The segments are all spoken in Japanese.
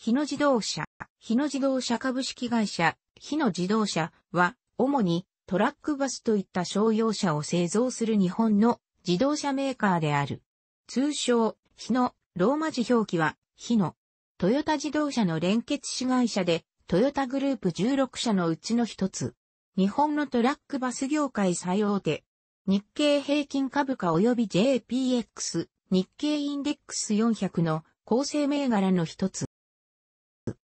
日野自動車、日野自動車株式会社、日野自動車は、主にトラックバスといった商用車を製造する日本の自動車メーカーである。通称、日野、ローマ字表記は、日野。トヨタ自動車の連結子会社で、トヨタグループ16社のうちの一つ。日本のトラックバス業界最大手。日経平均株価及び JPX、日経インデックス400の構成銘柄の一つ。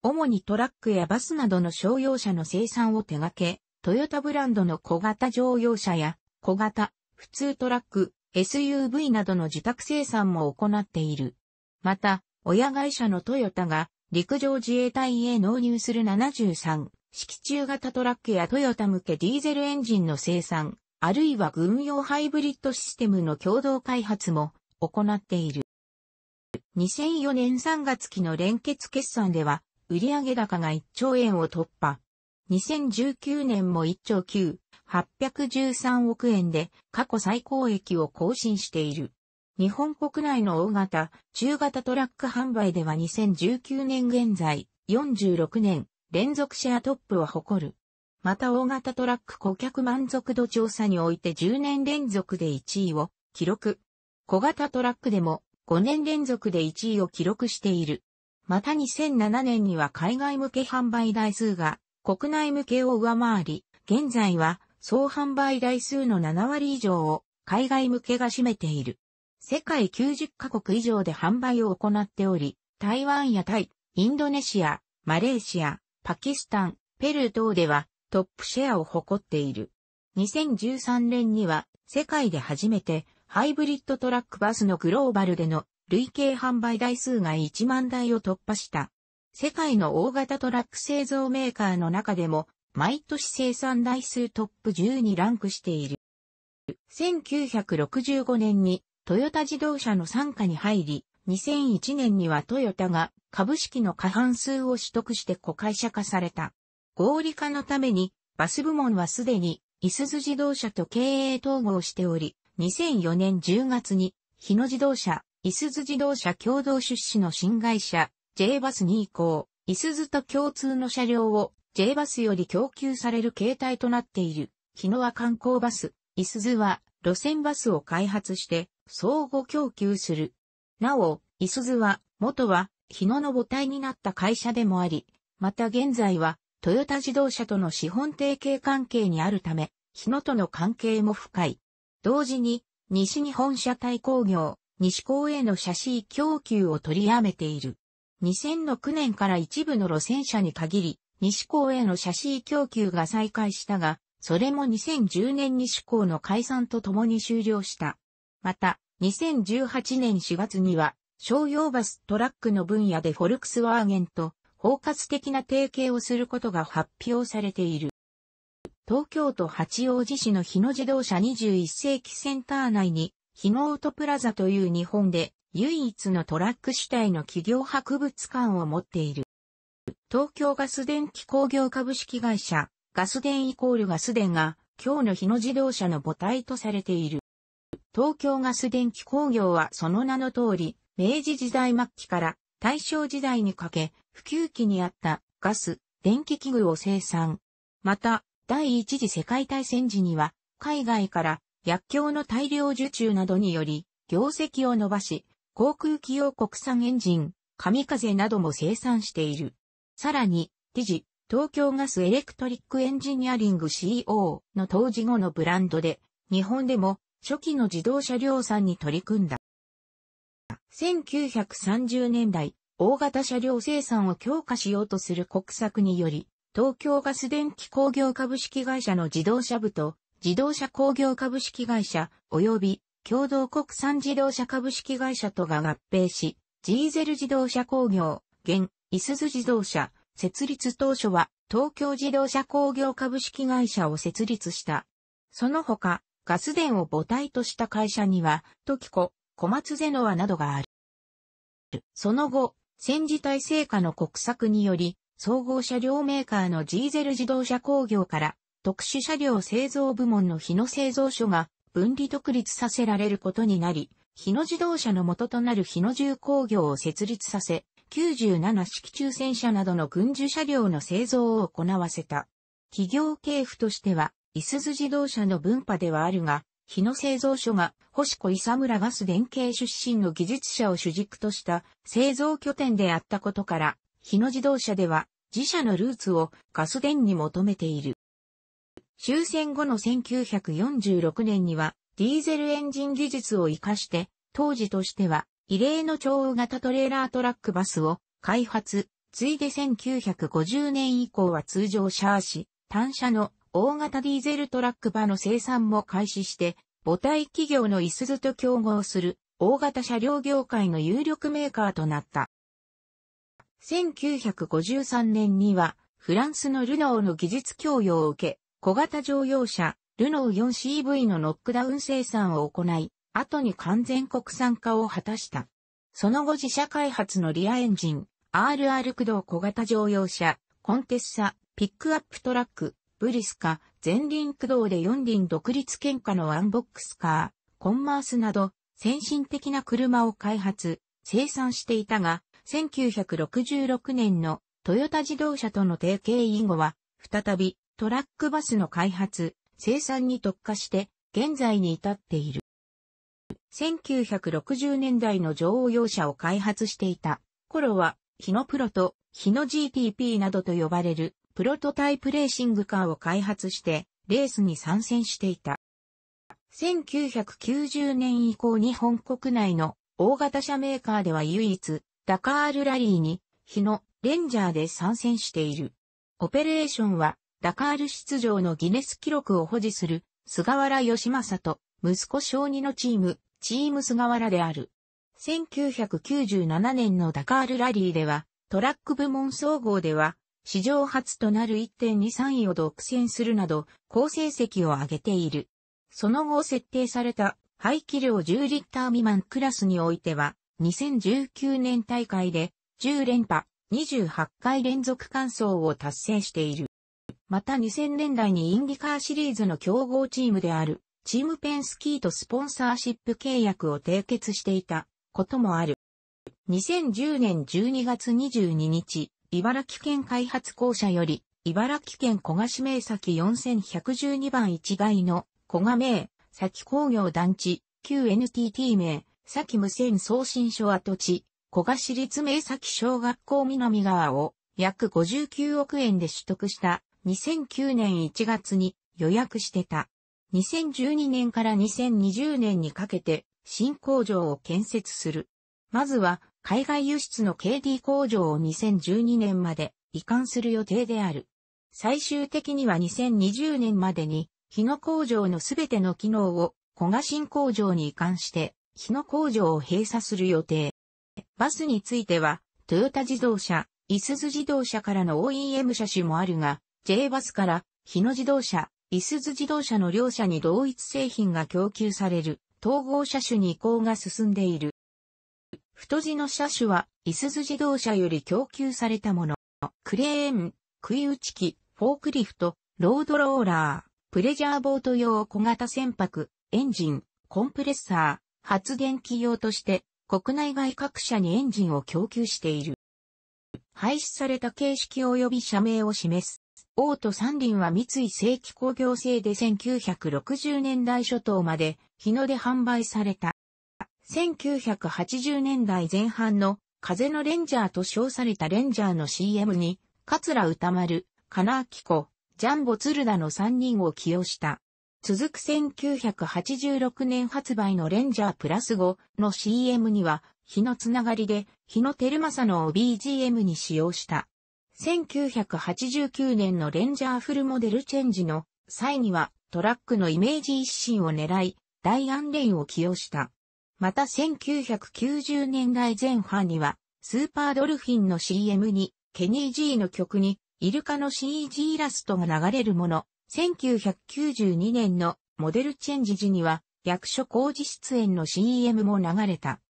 主にトラックやバスなどの商用車の生産を手掛け、トヨタブランドの小型乗用車や小型、普通トラック、SUV などの自宅生産も行っている。また、親会社のトヨタが陸上自衛隊へ納入する73式中型トラックやトヨタ向けディーゼルエンジンの生産、あるいは軍用ハイブリッドシステムの共同開発も行っている。2004年3月期の連結決算では、売上高が1兆円を突破。2019年も1兆9、813億円で過去最高益を更新している。日本国内の大型、中型トラック販売では2019年現在、46年連続シェアトップを誇る。また大型トラック顧客満足度調査において10年連続で1位を記録。小型トラックでも5年連続で1位を記録している。また2007年には海外向け販売台数が国内向けを上回り、現在は総販売台数の7割以上を海外向けが占めている。世界90カ国以上で販売を行っており、台湾やタイ、インドネシア、マレーシア、パキスタン、ペルー等ではトップシェアを誇っている。2013年には世界で初めてハイブリッドトラックバスのグローバルでの累計販売台数が1万台を突破した。世界の大型トラック製造メーカーの中でも、毎年生産台数トップ10にランクしている。1965年にトヨタ自動車の参加に入り、2001年にはトヨタが株式の過半数を取得して子会社化された。合理化のためにバス部門はすでにいすズ自動車と経営統合しており、2004年10月に日野自動車、いすゞ自動車共同出資の新会社、J バスに移行、いすゞと共通の車両を J バスより供給される形態となっている、日野は観光バス、いすゞは路線バスを開発して相互供給する。なお、いすゞは元は日野の母体になった会社でもあり、また現在はトヨタ自動車との資本提携関係にあるため、日野との関係も深い。同時に、西日本車体工業、西港への車真供給を取りやめている。2006年から一部の路線車に限り、西港への車真供給が再開したが、それも2010年西港の解散とともに終了した。また、2018年4月には、商用バストラックの分野でフォルクスワーゲンと包括的な提携をすることが発表されている。東京都八王子市の日野自動車21世紀センター内に日ノオートプラザという日本で唯一のトラック主体の企業博物館を持っている。東京ガス電気工業株式会社、ガス電イコールガス電が、今日の日野自動車の母体とされている。東京ガス電気工業はその名の通り、明治時代末期から大正時代にかけ、普及期にあったガス、電気器具を生産。また、第一次世界大戦時には、海外から薬莢の大量受注などにより、業績を伸ばし、航空機用国産エンジン、神風なども生産している。さらに、理事、東京ガスエレクトリックエンジニアリング CO の当時後のブランドで、日本でも初期の自動車量産に取り組んだ。1930年代、大型車両生産を強化しようとする国策により、東京ガス電気工業株式会社の自動車部と自動車工業株式会社及び共同国産自動車株式会社とが合併し、ジーゼル自動車工業、現、いすズ自動車、設立当初は東京自動車工業株式会社を設立した。その他、ガス電を母体とした会社には、トキコ、小松ゼノアなどがある。その後、戦時体制下の国策により、総合車両メーカーのジーゼル自動車工業から特殊車両製造部門の日野製造所が分離独立させられることになり、日野自動車の元となる日野重工業を設立させ、97式中戦車などの軍需車両の製造を行わせた。企業系譜としては、いすゞ自動車の分派ではあるが、日野製造所が星子伊佐村ガス電系出身の技術者を主軸とした製造拠点であったことから、日野自動車では自社のルーツをガス電に求めている。終戦後の1946年には、ディーゼルエンジン技術を活かして、当時としては、異例の超大型トレーラートラックバスを開発、ついで1950年以降は通常シャーシ、単車の大型ディーゼルトラックバの生産も開始して、母体企業のイスズと競合する大型車両業界の有力メーカーとなった。1953年にはフランスのルノーの技術供与を受け、小型乗用車、ルノー 4CV のノックダウン生産を行い、後に完全国産化を果たした。その後自社開発のリアエンジン、RR 駆動小型乗用車、コンテッサ、ピックアップトラック、ブリスカ、前輪駆動で4輪独立喧嘩のワンボックスカー、コンマースなど、先進的な車を開発、生産していたが、1966年のトヨタ自動車との提携以後は、再びトラックバスの開発、生産に特化して、現在に至っている。1960年代の乗用用車を開発していた頃は、日野プロと日野 GTP などと呼ばれるプロトタイプレーシングカーを開発してレースに参戦していた。1990年以降日本国内の大型車メーカーでは唯一ダカールラリーに日野レンジャーで参戦している。オペレーションはダカール出場のギネス記録を保持する菅原義正と息子小児のチーム、チーム菅原である。1997年のダカールラリーでは、トラック部門総合では、史上初となる1.23位を独占するなど、好成績を上げている。その後設定された排気量10リッター未満クラスにおいては、2019年大会で10連覇、28回連続完走を達成している。また2000年代にインディカーシリーズの競合チームである、チームペンスキーとスポンサーシップ契約を締結していたこともある。2010年12月22日、茨城県開発公社より、茨城県小賀市名先4112番1街の小賀名、先工業団地、旧 NTT 名、先無線送信所跡地、小賀市立名先小学校南側を約59億円で取得した2009年1月に予約してた。2012年から2020年にかけて新工場を建設する。まずは海外輸出の KD 工場を2012年まで移管する予定である。最終的には2020年までに日野工場のすべての機能を小賀新工場に移管して日野工場を閉鎖する予定。バスについてはトヨタ自動車、イスズ自動車からの OEM 車種もあるが、J バスから、日野自動車、いすズ自動車の両社に同一製品が供給される、統合車種に移行が進んでいる。太字の車種は、いすズ自動車より供給されたもの。クレーン、食い打ち機、フォークリフト、ロードローラー、プレジャーボート用小型船舶、エンジン、コンプレッサー、発電機用として、国内外各社にエンジンを供給している。廃止された形式及び社名を示す。大ー三輪は三井正規工業製で1960年代初頭まで日野で販売された。1980年代前半の風のレンジャーと称されたレンジャーの CM に、桂歌丸、金明子、ジャンボ鶴田の3人を起用した。続く1986年発売のレンジャープラス5の CM には、日のつながりで、日の照サのを BGM に使用した。1989年のレンジャーフルモデルチェンジの際にはトラックのイメージ一新を狙い、大イアン・レインを起用した。また1990年代前半には、スーパードルフィンの CM に、ケニー・ジーの曲に、イルカの CG イラストが流れるもの、1992年のモデルチェンジ時には、役所工事出演の CM も流れた。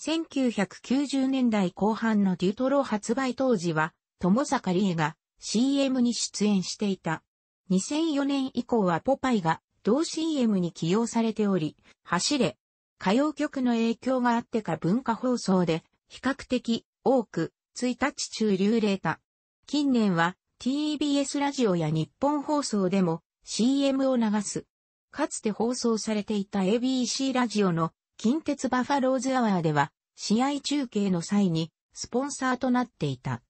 1990年代後半のデュトロ発売当時は、友坂理恵が CM に出演していた。2004年以降はポパイが同 CM に起用されており、走れ、歌謡曲の影響があってか文化放送で比較的多く1日中流麗た。近年は TBS ラジオや日本放送でも CM を流す。かつて放送されていた ABC ラジオの近鉄バファローズアワーでは試合中継の際にスポンサーとなっていた。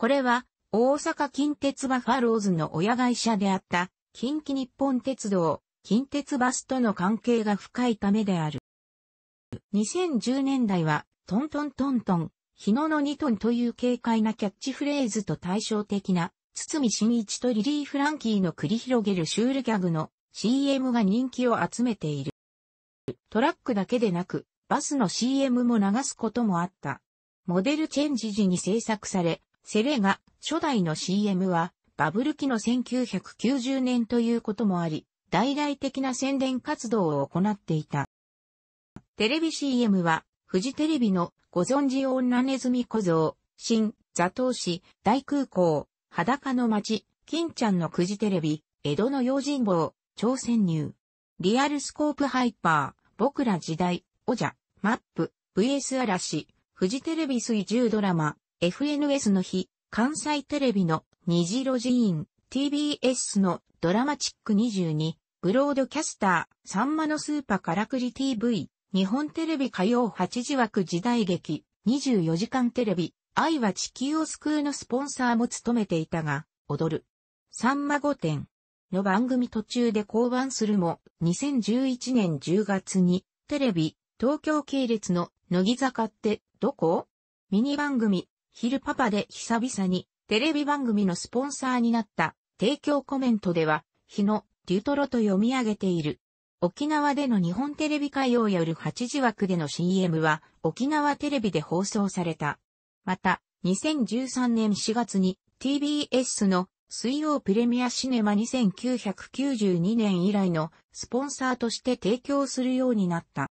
これは、大阪近鉄バファローズの親会社であった、近畿日本鉄道、近鉄バスとの関係が深いためである。2010年代は、トントントントン、日野の2トンという軽快なキャッチフレーズと対照的な、堤真一とリリー・フランキーの繰り広げるシュールギャグの CM が人気を集めている。トラックだけでなく、バスの CM も流すこともあった。モデルチェンジ時に制作され、セレガ初代の CM はバブル期の1990年ということもあり、大々的な宣伝活動を行っていた。テレビ CM は、フジテレビのご存知女ネズミ小僧、新、座頭市、大空港、裸の街、金ちゃんのくじテレビ、江戸の用心棒、朝鮮入。リアルスコープハイパー、僕ら時代、おじゃ、マップ、VS 嵐、フジテレビ水10ドラマ、FNS の日、関西テレビの虹色寺院、TBS のドラマチック22、ブロードキャスター、サンマのスーパーからくり TV、日本テレビ火曜8時枠時代劇、24時間テレビ、愛は地球を救うのスポンサーも務めていたが、踊る。サンマ御殿の番組途中で降板するも、2011年10月に、テレビ、東京系列の乃木坂って、どこミニ番組、ヒルパパで久々にテレビ番組のスポンサーになった提供コメントでは、日のデュトロと読み上げている。沖縄での日本テレビをや夜8時枠での CM は沖縄テレビで放送された。また、2013年4月に TBS の水曜プレミアシネマ2992年以来のスポンサーとして提供するようになった。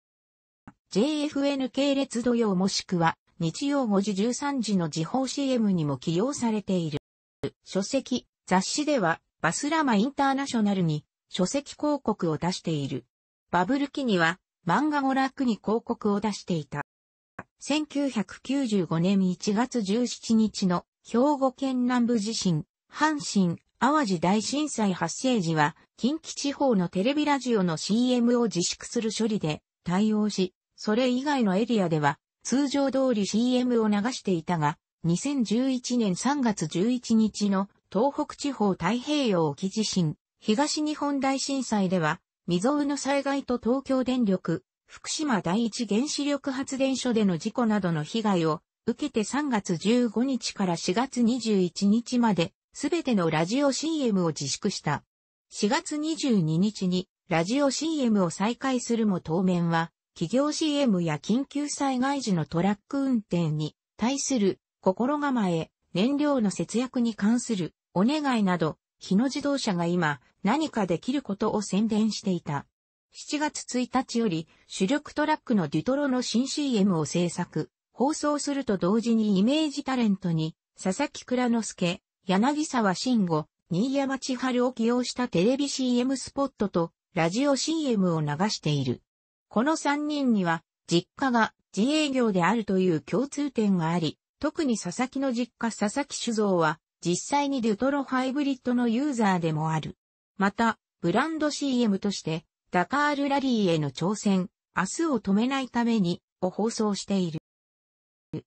JFN 系列土曜もしくは日曜5時13時の時報 CM にも起用されている。書籍、雑誌では、バスラマインターナショナルに書籍広告を出している。バブル期には、漫画娯楽に広告を出していた。1995年1月17日の兵庫県南部地震、阪神、淡路大震災発生時は、近畿地方のテレビラジオの CM を自粛する処理で対応し、それ以外のエリアでは通常通り CM を流していたが、2011年3月11日の東北地方太平洋沖地震、東日本大震災では、未曾有の災害と東京電力、福島第一原子力発電所での事故などの被害を受けて3月15日から4月21日まで、すべてのラジオ CM を自粛した。4月22日にラジオ CM を再開するも当面は企業 CM や緊急災害時のトラック運転に対する心構え、燃料の節約に関するお願いなど、日野自動車が今何かできることを宣伝していた。7月1日より主力トラックのデュトロの新 CM を制作、放送すると同時にイメージタレントに佐々木倉之介、柳沢慎吾、新山千春を起用したテレビ CM スポットとラジオ CM を流している。この3人には、実家が自営業であるという共通点があり、特に佐々木の実家佐々木酒造は、実際にデュトロハイブリッドのユーザーでもある。また、ブランド CM として、ダカールラリーへの挑戦、明日を止めないために、を放送している。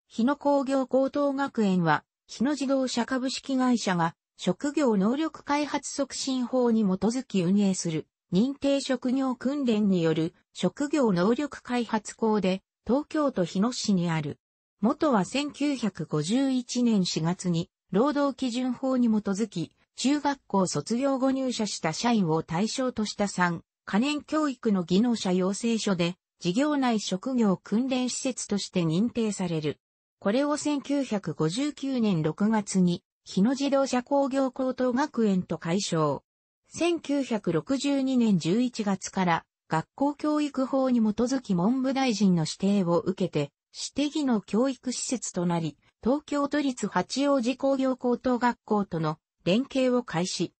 日野工業高等学園は、日野自動車株式会社が、職業能力開発促進法に基づき運営する、認定職業訓練による職業能力開発校で東京都日野市にある。元は1951年4月に労働基準法に基づき中学校卒業後入社した社員を対象とした3、可燃教育の技能者養成所で事業内職業訓練施設として認定される。これを1959年6月に日野自動車工業高等学園と解消。1962年11月から学校教育法に基づき文部大臣の指定を受けて、指定義の教育施設となり、東京都立八王子工業高等学校との連携を開始。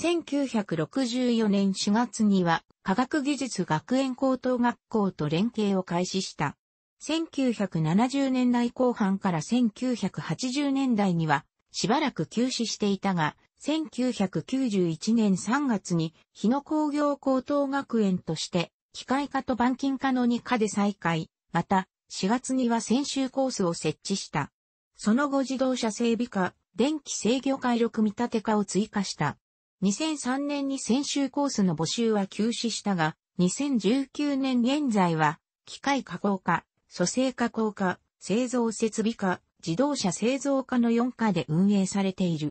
1964年4月には科学技術学園高等学校と連携を開始した。1970年代後半から1980年代にはしばらく休止していたが、1991年3月に日野工業高等学園として機械科と板金科の2科で再開、また4月には専修コースを設置した。その後自動車整備科、電気制御回路組み立て科を追加した。2003年に専修コースの募集は休止したが、2019年現在は機械加工科、蘇生加工科、製造設備科、自動車製造科の4科で運営されている。